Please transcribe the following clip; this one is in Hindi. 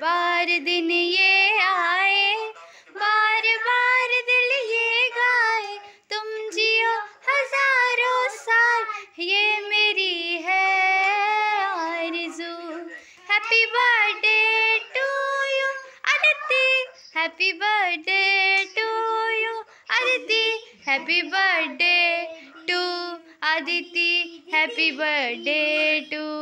बार दिन ये आए बार बार दिल ये गाए तुम जियो हजारों साल ये मेरी है आरज़ू happy birthday to you Aditi happy birthday to you Aditi happy birthday to Aditi happy birthday to